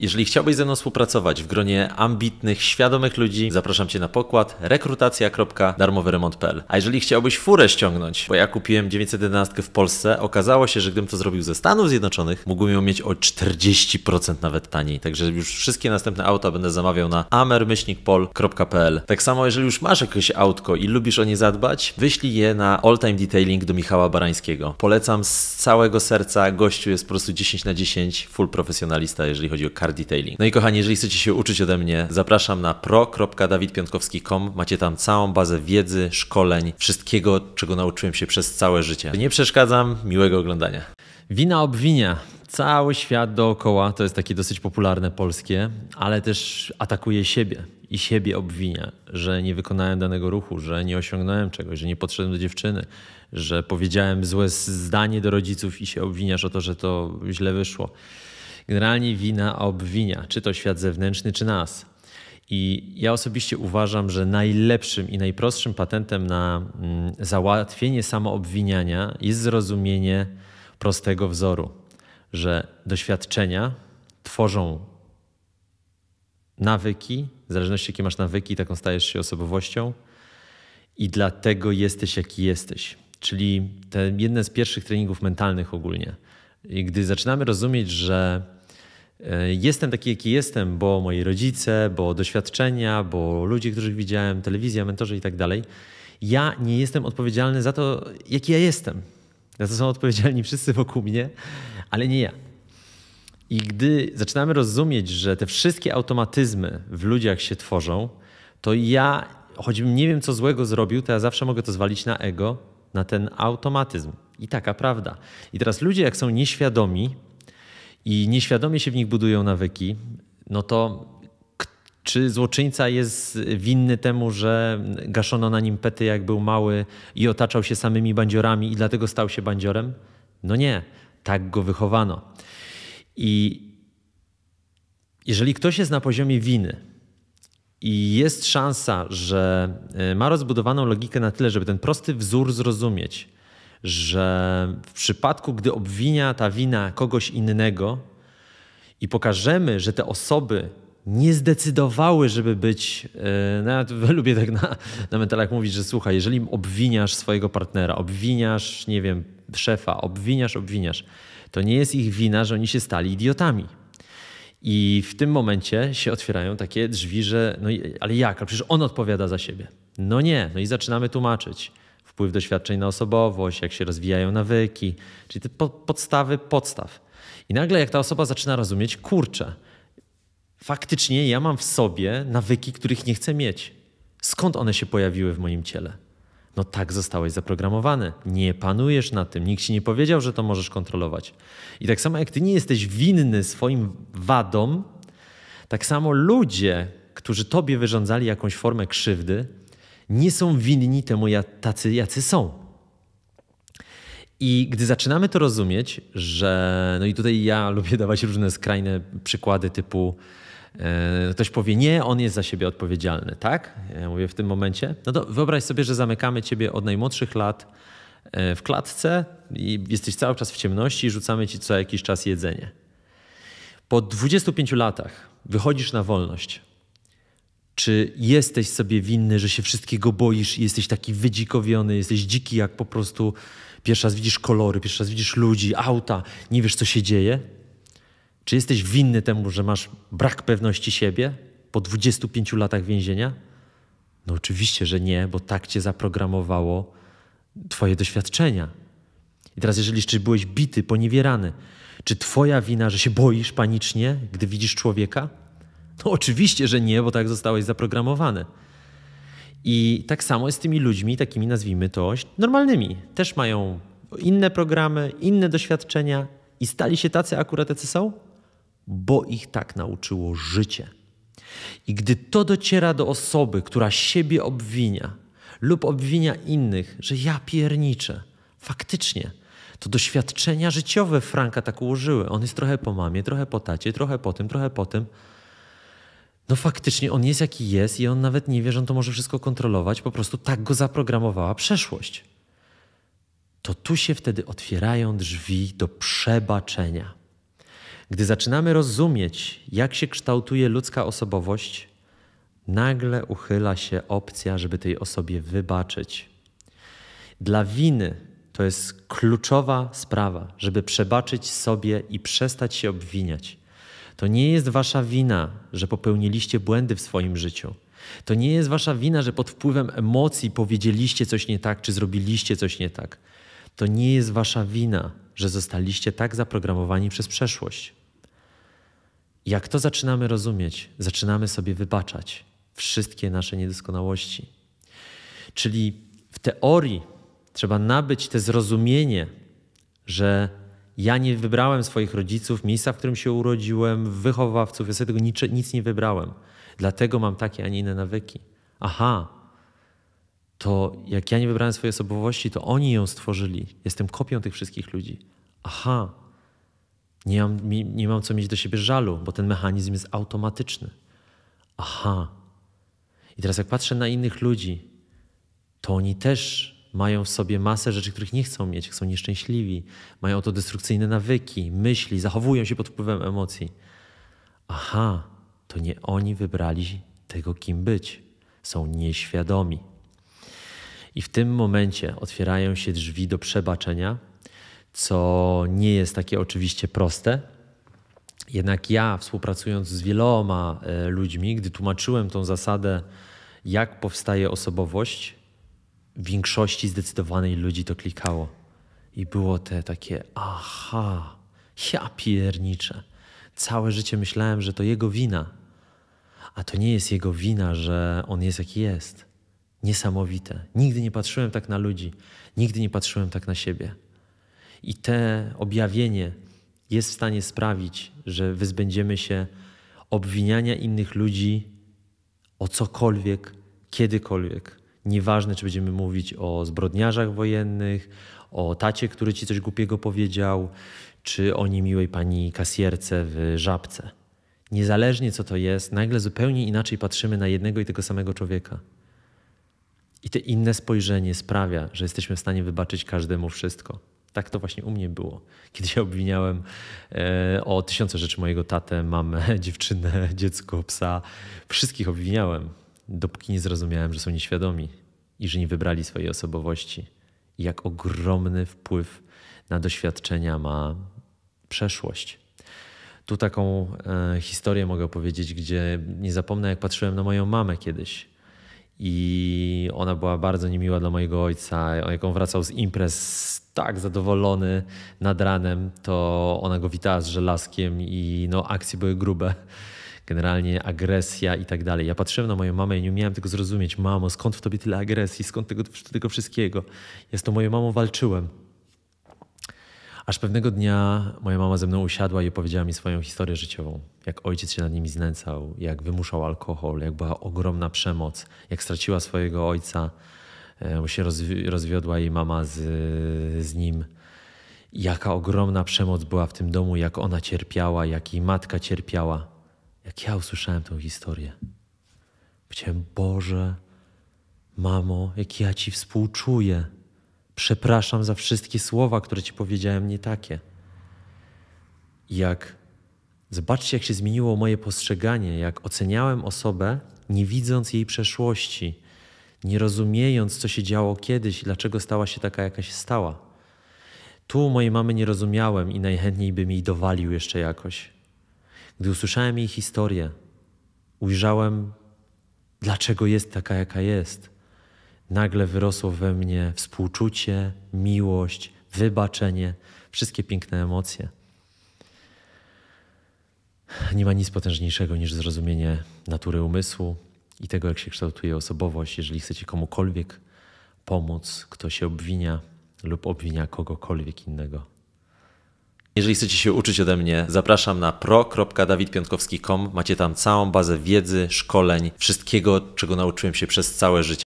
Jeżeli chciałbyś ze mną współpracować w gronie ambitnych, świadomych ludzi, zapraszam Cię na pokład rekrutacja.darmowyремонт.pl A jeżeli chciałbyś furę ściągnąć, bo ja kupiłem 911 w Polsce, okazało się, że gdybym to zrobił ze Stanów Zjednoczonych, mógłbym ją mieć o 40% nawet taniej. Także już wszystkie następne auta będę zamawiał na amermyślnikpol.pl Tak samo, jeżeli już masz jakieś autko i lubisz o nie zadbać, wyślij je na All Time Detailing do Michała Barańskiego. Polecam z całego serca, gościu jest po prostu 10 na 10, full profesjonalista, jeżeli chodzi o detailing. No i kochani, jeżeli chcecie się uczyć ode mnie, zapraszam na pro.dawidpiątkowski.com. Macie tam całą bazę wiedzy, szkoleń, wszystkiego, czego nauczyłem się przez całe życie. Nie przeszkadzam, miłego oglądania. Wina obwinia cały świat dookoła, to jest takie dosyć popularne polskie, ale też atakuje siebie i siebie obwinia, że nie wykonałem danego ruchu, że nie osiągnąłem czegoś, że nie podszedłem do dziewczyny, że powiedziałem złe zdanie do rodziców i się obwiniasz o to, że to źle wyszło. Generalnie wina obwinia, czy to świat zewnętrzny, czy nas. I ja osobiście uważam, że najlepszym i najprostszym patentem na mm, załatwienie samoobwiniania jest zrozumienie prostego wzoru, że doświadczenia tworzą nawyki, w zależności jakie masz nawyki, taką stajesz się osobowością i dlatego jesteś jaki jesteś. Czyli to jedne z pierwszych treningów mentalnych ogólnie. I gdy zaczynamy rozumieć, że E, jestem taki, jaki jestem, bo moi rodzice, bo doświadczenia, bo ludzie, których widziałem, telewizja, mentorzy i tak dalej, ja nie jestem odpowiedzialny za to, jaki ja jestem. Za to są odpowiedzialni wszyscy wokół mnie, ale nie ja. I gdy zaczynamy rozumieć, że te wszystkie automatyzmy w ludziach się tworzą, to ja, choćbym nie wiem, co złego zrobił, to ja zawsze mogę to zwalić na ego, na ten automatyzm. I taka prawda. I teraz ludzie, jak są nieświadomi, i nieświadomie się w nich budują nawyki, no to czy złoczyńca jest winny temu, że gaszono na nim pety, jak był mały i otaczał się samymi bandziorami i dlatego stał się bandziorem? No nie, tak go wychowano. I jeżeli ktoś jest na poziomie winy i jest szansa, że e, ma rozbudowaną logikę na tyle, żeby ten prosty wzór zrozumieć, że w przypadku, gdy obwinia ta wina kogoś innego i pokażemy, że te osoby nie zdecydowały, żeby być. E, no ja lubię tak na, na mentalach mówić, że słuchaj, jeżeli obwiniasz swojego partnera, obwiniasz, nie wiem, szefa, obwiniasz, obwiniasz, to nie jest ich wina, że oni się stali idiotami. I w tym momencie się otwierają takie drzwi, że no ale jak, a no przecież on odpowiada za siebie. No nie, no i zaczynamy tłumaczyć wpływ doświadczeń na osobowość, jak się rozwijają nawyki, czyli te po podstawy podstaw. I nagle jak ta osoba zaczyna rozumieć, kurczę, faktycznie ja mam w sobie nawyki, których nie chcę mieć. Skąd one się pojawiły w moim ciele? No tak zostałeś zaprogramowany. Nie panujesz na tym. Nikt ci nie powiedział, że to możesz kontrolować. I tak samo jak ty nie jesteś winny swoim wadom, tak samo ludzie, którzy tobie wyrządzali jakąś formę krzywdy, nie są winni temu, tacy, jacy są. I gdy zaczynamy to rozumieć, że. No i tutaj ja lubię dawać różne skrajne przykłady typu. E, ktoś powie, nie, on jest za siebie odpowiedzialny, tak? Ja mówię w tym momencie. No to wyobraź sobie, że zamykamy ciebie od najmłodszych lat e, w klatce i jesteś cały czas w ciemności i rzucamy ci co jakiś czas jedzenie. Po 25 latach wychodzisz na wolność czy jesteś sobie winny, że się wszystkiego boisz i jesteś taki wydzikowiony, jesteś dziki, jak po prostu pierwszy raz widzisz kolory, pierwszy raz widzisz ludzi, auta, nie wiesz, co się dzieje? Czy jesteś winny temu, że masz brak pewności siebie po 25 latach więzienia? No oczywiście, że nie, bo tak cię zaprogramowało twoje doświadczenia. I teraz, jeżeli jeszcze byłeś bity, poniewierany, czy twoja wina, że się boisz panicznie, gdy widzisz człowieka? No oczywiście, że nie, bo tak zostałeś zaprogramowany. I tak samo jest z tymi ludźmi, takimi nazwijmy to normalnymi. Też mają inne programy, inne doświadczenia i stali się tacy akurat tacy są, bo ich tak nauczyło życie. I gdy to dociera do osoby, która siebie obwinia lub obwinia innych, że ja pierniczę, faktycznie, to doświadczenia życiowe Franka tak ułożyły. On jest trochę po mamie, trochę po tacie, trochę po tym, trochę po tym no faktycznie on jest jaki jest i on nawet nie wie, że on to może wszystko kontrolować, po prostu tak go zaprogramowała przeszłość. To tu się wtedy otwierają drzwi do przebaczenia. Gdy zaczynamy rozumieć, jak się kształtuje ludzka osobowość, nagle uchyla się opcja, żeby tej osobie wybaczyć. Dla winy to jest kluczowa sprawa, żeby przebaczyć sobie i przestać się obwiniać. To nie jest wasza wina, że popełniliście błędy w swoim życiu. To nie jest wasza wina, że pod wpływem emocji powiedzieliście coś nie tak, czy zrobiliście coś nie tak. To nie jest wasza wina, że zostaliście tak zaprogramowani przez przeszłość. Jak to zaczynamy rozumieć, zaczynamy sobie wybaczać wszystkie nasze niedoskonałości. Czyli w teorii trzeba nabyć te zrozumienie, że ja nie wybrałem swoich rodziców, miejsca, w którym się urodziłem, wychowawców, ja sobie tego nic, nic nie wybrałem. Dlatego mam takie, a nie inne nawyki. Aha, to jak ja nie wybrałem swojej osobowości, to oni ją stworzyli. Jestem kopią tych wszystkich ludzi. Aha, nie mam, nie mam co mieć do siebie żalu, bo ten mechanizm jest automatyczny. Aha. I teraz jak patrzę na innych ludzi, to oni też mają w sobie masę rzeczy, których nie chcą mieć, są nieszczęśliwi, mają autodestrukcyjne nawyki, myśli, zachowują się pod wpływem emocji. Aha, to nie oni wybrali tego, kim być. Są nieświadomi. I w tym momencie otwierają się drzwi do przebaczenia, co nie jest takie oczywiście proste. Jednak ja, współpracując z wieloma e, ludźmi, gdy tłumaczyłem tą zasadę, jak powstaje osobowość, większości zdecydowanej ludzi to klikało. I było te takie, aha, ja piernicze. Całe życie myślałem, że to jego wina. A to nie jest jego wina, że on jest jaki jest. Niesamowite. Nigdy nie patrzyłem tak na ludzi, nigdy nie patrzyłem tak na siebie. I te objawienie jest w stanie sprawić, że wyzbędziemy się obwiniania innych ludzi o cokolwiek, kiedykolwiek Nieważne, czy będziemy mówić o zbrodniarzach wojennych, o tacie, który ci coś głupiego powiedział, czy o niemiłej pani kasierce w żabce. Niezależnie co to jest, nagle zupełnie inaczej patrzymy na jednego i tego samego człowieka. I to inne spojrzenie sprawia, że jesteśmy w stanie wybaczyć każdemu wszystko. Tak to właśnie u mnie było. Kiedy ja obwiniałem e, o tysiące rzeczy mojego tatę, mamę, dziewczynę, dziecko, psa, wszystkich obwiniałem dopóki nie zrozumiałem, że są nieświadomi i że nie wybrali swojej osobowości. I jak ogromny wpływ na doświadczenia ma przeszłość. Tu taką e, historię mogę opowiedzieć, gdzie nie zapomnę, jak patrzyłem na moją mamę kiedyś. I ona była bardzo niemiła dla mojego ojca. Jak on wracał z imprez tak zadowolony nad ranem, to ona go witała z żelazkiem i no, akcje były grube generalnie agresja i tak dalej. Ja patrzyłem na moją mamę i nie umiałem tego zrozumieć. Mamo, skąd w tobie tyle agresji, skąd tego, tego wszystkiego? Ja z tą moją mamą walczyłem. Aż pewnego dnia moja mama ze mną usiadła i opowiedziała mi swoją historię życiową. Jak ojciec się nad nimi znęcał, jak wymuszał alkohol, jak była ogromna przemoc, jak straciła swojego ojca, e, bo się rozwi rozwiodła jej mama z, z nim. Jaka ogromna przemoc była w tym domu, jak ona cierpiała, jak jej matka cierpiała jak ja usłyszałem tę historię. Powiedziałem, Boże, mamo, jak ja Ci współczuję. Przepraszam za wszystkie słowa, które Ci powiedziałem nie takie. Jak Zobaczcie, jak się zmieniło moje postrzeganie, jak oceniałem osobę, nie widząc jej przeszłości, nie rozumiejąc, co się działo kiedyś i dlaczego stała się taka, jaka się stała. Tu mojej mamy nie rozumiałem i najchętniej bym jej dowalił jeszcze jakoś. Gdy usłyszałem jej historię, ujrzałem, dlaczego jest taka, jaka jest. Nagle wyrosło we mnie współczucie, miłość, wybaczenie, wszystkie piękne emocje. Nie ma nic potężniejszego niż zrozumienie natury umysłu i tego, jak się kształtuje osobowość. Jeżeli chcecie komukolwiek pomóc, kto się obwinia lub obwinia kogokolwiek innego. Jeżeli chcecie się uczyć ode mnie, zapraszam na pro.dawidpiątkowski.com. Macie tam całą bazę wiedzy, szkoleń, wszystkiego, czego nauczyłem się przez całe życie.